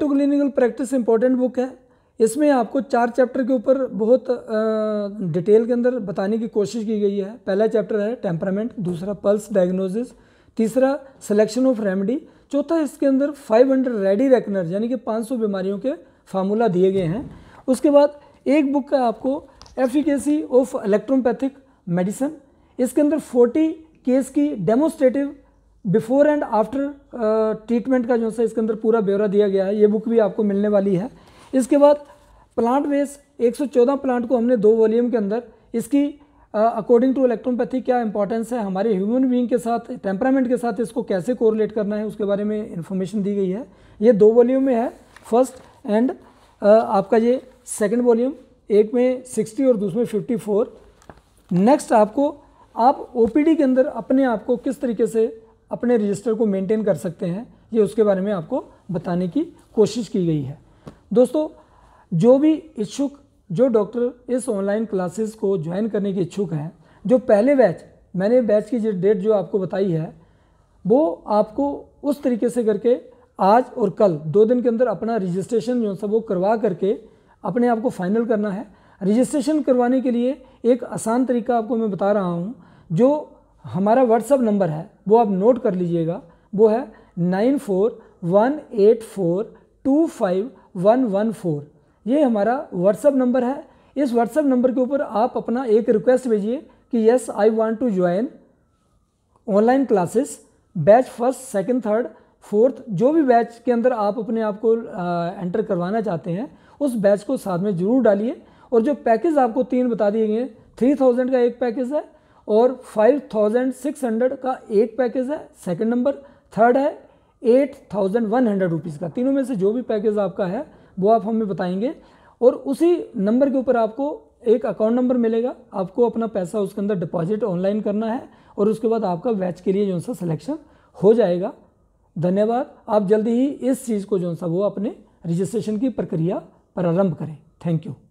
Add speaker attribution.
Speaker 1: to clinical practice important book है इसमें आपको चार चैप्टर के ऊपर बहुत डिटेल के अंदर बताने की कोशिश की गई है पहला चैप्टर है टेम्परामेंट दूसरा पल्स डायग्नोसिस तीसरा सिलेक्शन ऑफ रेमेडी चौथा इसके अंदर 500 रेडी रेकनर यानी कि 500 बीमारियों के फार्मूला दिए गए हैं उसके बाद एक बुक का आपको एफिकेसी ऑफ इलेक्ट्रोपैथिक मेडिसन इसके अंदर 40 केस की demonstrative before and after treatment का जो है इसके अंदर पूरा ब्यौरा दिया गया है ये बुक भी आपको मिलने वाली है इसके बाद प्लांट बेस 114 प्लांट को हमने दो वॉल्यूम के अंदर इसकी अकॉर्डिंग टू इलेक्ट्रोपैथी क्या इंपॉर्टेंस है हमारे ह्यूमन बींग के साथ टेम्परामेंट के साथ इसको कैसे कोरिलेट करना है उसके बारे में इन्फॉर्मेशन दी गई है ये दो वॉल्यूम में है फर्स्ट एंड uh, आपका ये सेकेंड वॉल्यूम एक में सिक्सटी और दूसरे में फिफ्टी फोर नेक्स्ट आपको आप ओ के अंदर अपने आप को किस तरीके से अपने रजिस्टर को मेंटेन कर सकते हैं ये उसके बारे में आपको बताने की कोशिश की गई है दोस्तों जो भी इच्छुक जो डॉक्टर इस ऑनलाइन क्लासेस को ज्वाइन करने के इच्छुक हैं जो पहले बैच मैंने बैच की जो डेट जो आपको बताई है वो आपको उस तरीके से करके आज और कल दो दिन के अंदर अपना रजिस्ट्रेशन जो सब वो करवा करके अपने आप को फाइनल करना है रजिस्ट्रेशन करवाने के लिए एक आसान तरीका आपको मैं बता रहा हूँ जो हमारा व्हाट्सअप नंबर है वो आप नोट कर लीजिएगा वो है nine four one eight four two five one one four ये हमारा व्हाट्सअप नंबर है इस व्हाट्सअप नंबर के ऊपर आप अपना एक रिक्वेस्ट भेजिए कि yes I want to join online classes batch first second third fourth जो भी बैच के अंदर आप अपने आप को एंटर करवाना चाहते हैं उस बैच को साथ में ज़रूर डालिए और जो पैकेज आपको तीन बता दिए गए थ्री थाउजेंड का एक पैकेज है और 5600 का एक पैकेज है सेकंड नंबर थर्ड है 8100 रुपीस का तीनों में से जो भी पैकेज आपका है वो आप हमें बताएंगे और उसी नंबर के ऊपर आपको एक अकाउंट नंबर मिलेगा आपको अपना पैसा उसके अंदर डिपॉजिट ऑनलाइन करना है और उसके बाद आपका बैच के लिए जो सा सिलेक्शन हो जाएगा धन्यवाद आप जल्दी ही इस चीज़ को जो सा वो अपने रजिस्ट्रेशन की प्रक्रिया प्रारंभ करें थैंक यू